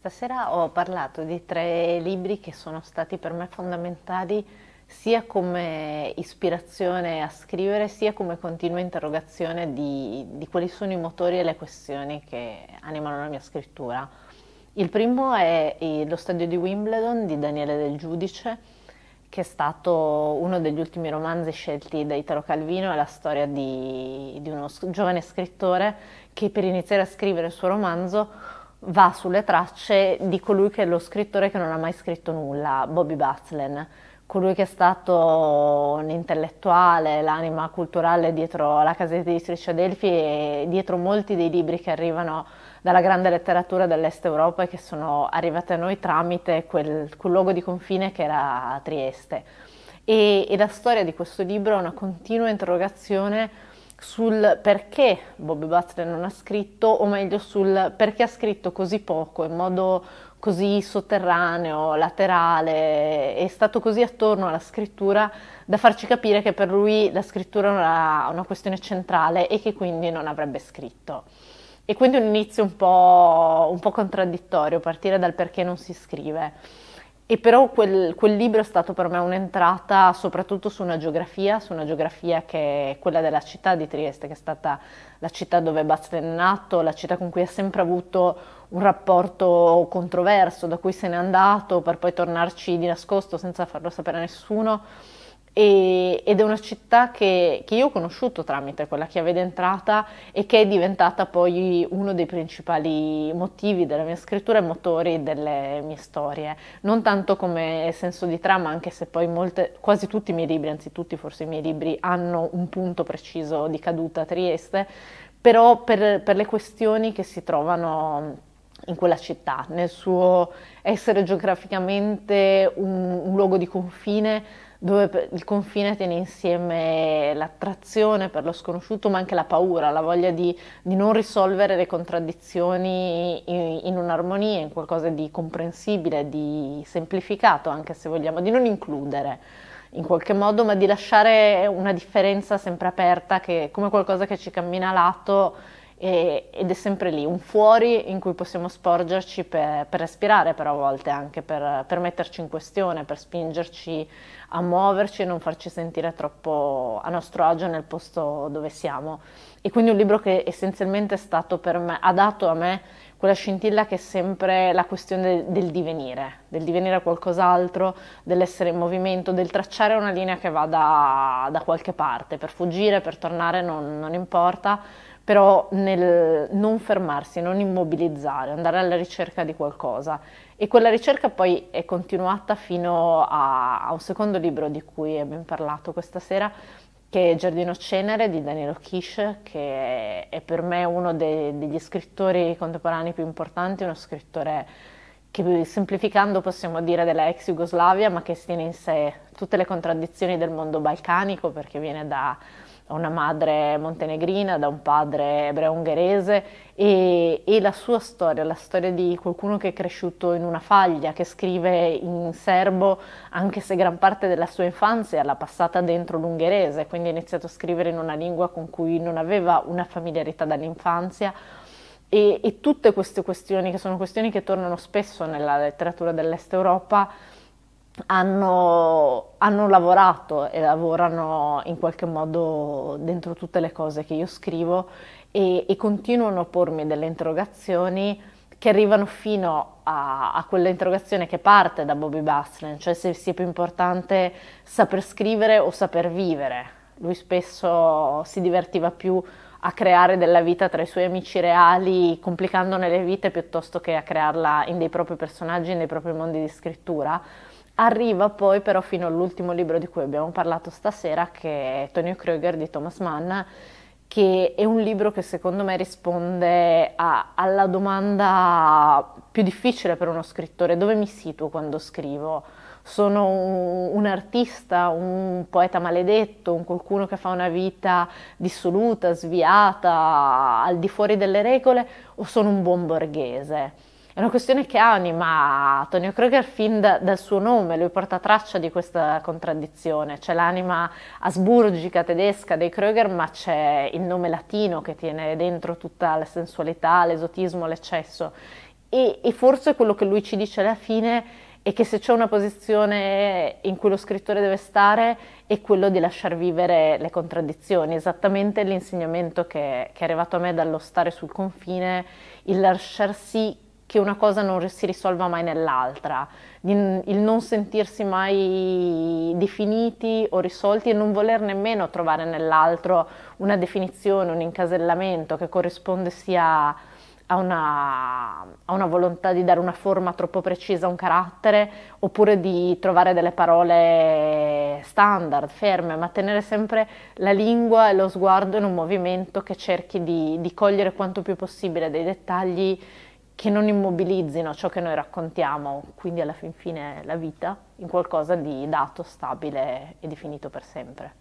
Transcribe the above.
Stasera ho parlato di tre libri che sono stati per me fondamentali sia come ispirazione a scrivere sia come continua interrogazione di, di quali sono i motori e le questioni che animano la mia scrittura. Il primo è eh, Lo stadio di Wimbledon di Daniele Del Giudice, che è stato uno degli ultimi romanzi scelti da Italo Calvino, è la storia di, di uno giovane scrittore che per iniziare a scrivere il suo romanzo va sulle tracce di colui che è lo scrittore che non ha mai scritto nulla, Bobby Batlen, colui che è stato un intellettuale, l'anima culturale dietro la casa editrice Adelphi e dietro molti dei libri che arrivano dalla grande letteratura dell'Est Europa e che sono arrivate a noi tramite quel, quel luogo di confine che era Trieste. E, e la storia di questo libro è una continua interrogazione sul perché Bobby Butler non ha scritto, o meglio sul perché ha scritto così poco, in modo così sotterraneo, laterale, è stato così attorno alla scrittura da farci capire che per lui la scrittura era una, questione centrale e che quindi non avrebbe scritto. E quindi un inizio un po', un po' contraddittorio, partire dal perché non si scrive. E però quel, quel, libro è stato per me un'entrata soprattutto su una geografia, su una geografia che è quella della città di Trieste, che è stata la città dove Bazlen è nato, la città con cui ha sempre avuto un rapporto controverso, da cui se n'è andato per poi tornarci di nascosto senza farlo sapere a nessuno e, ed è una città che, che, io ho conosciuto tramite quella chiave d'entrata e che è diventata poi uno dei principali motivi della mia scrittura e motori delle mie storie, non tanto come senso di trama, anche se poi molte, quasi tutti i miei libri, anzi tutti forse i miei libri, hanno un punto preciso di caduta a Trieste, però per, per le questioni che si trovano in quella città, nel suo essere geograficamente un, un luogo di confine dove il confine tiene insieme l'attrazione per lo sconosciuto, ma anche la paura, la voglia di, di non risolvere le contraddizioni in, in, un'armonia, in qualcosa di comprensibile, di semplificato, anche se vogliamo, di non includere in qualche modo, ma di lasciare una differenza sempre aperta, che, come qualcosa che ci cammina a lato e, ed è sempre lì, un fuori in cui possiamo sporgerci per, per respirare però a volte anche, per, per, metterci in questione, per spingerci a muoverci e non farci sentire troppo a nostro agio nel posto dove siamo. E quindi un libro che essenzialmente è stato per me, ha dato a me quella scintilla che è sempre la questione del, divenire, del divenire qualcos'altro, dell'essere in movimento, del tracciare una linea che vada da qualche parte, per fuggire, per tornare, non, non importa però nel non fermarsi, non immobilizzare, andare alla ricerca di qualcosa. E quella ricerca poi è continuata fino a, a un secondo libro di cui abbiamo parlato questa sera, che è Giardino Cenere di Danilo Kish, che è per me uno de- degli scrittori contemporanei più importanti, uno scrittore che semplificando possiamo dire della ex Jugoslavia, ma che tiene in sé tutte le contraddizioni del mondo balcanico, perché viene da una madre montenegrina, da un padre ebreo-ungherese e, e, la sua storia, la storia di qualcuno che è cresciuto in una faglia, che scrive in serbo anche se gran parte della sua infanzia l'ha passata dentro l'ungherese, quindi ha iniziato a scrivere in una lingua con cui non aveva una familiarità dall'infanzia e, e, tutte queste questioni, che sono questioni che tornano spesso nella letteratura dell'Est Europa, hanno, hanno, lavorato e lavorano in qualche modo dentro tutte le cose che io scrivo e, e continuano a pormi delle interrogazioni che arrivano fino a, a interrogazione che parte da Bobby Baslan, cioè se sia più importante saper scrivere o saper vivere. Lui spesso si divertiva più a creare della vita tra i suoi amici reali, complicandone le vite piuttosto che a crearla in dei propri personaggi, nei propri mondi di scrittura. Arriva poi però fino all'ultimo libro di cui abbiamo parlato stasera, che è Tonio Kreuger di Thomas Mann, che è un libro che secondo me risponde a, alla domanda più difficile per uno scrittore, dove mi situo quando scrivo? sono un, un artista, un poeta maledetto, un qualcuno che fa una vita dissoluta, sviata, al di fuori delle regole, o sono un buon borghese. È una questione che anima Antonio Kruger fin da, dal suo nome, lui porta traccia di questa contraddizione, c'è l'anima asburgica tedesca dei Kruger, ma c'è il nome latino che tiene dentro tutta la sensualità, l'esotismo, l'eccesso. E, e forse quello che lui ci dice alla fine e che se c'è una posizione in cui lo scrittore deve stare è quello di lasciar vivere le contraddizioni, esattamente l'insegnamento che, che è arrivato a me dallo stare sul confine, il lasciar sì che una cosa non si risolva mai nell'altra, il non sentirsi mai definiti o risolti e non voler nemmeno trovare nell'altro una definizione, un incasellamento che corrisponde sia a una, a una, volontà di dare una forma troppo precisa a un carattere, oppure di trovare delle parole standard, ferme, ma tenere sempre la lingua e lo sguardo in un movimento che cerchi di, di cogliere quanto più possibile dei dettagli che non immobilizzino ciò che noi raccontiamo, quindi alla fin fine la vita, in qualcosa di dato, stabile e definito per sempre.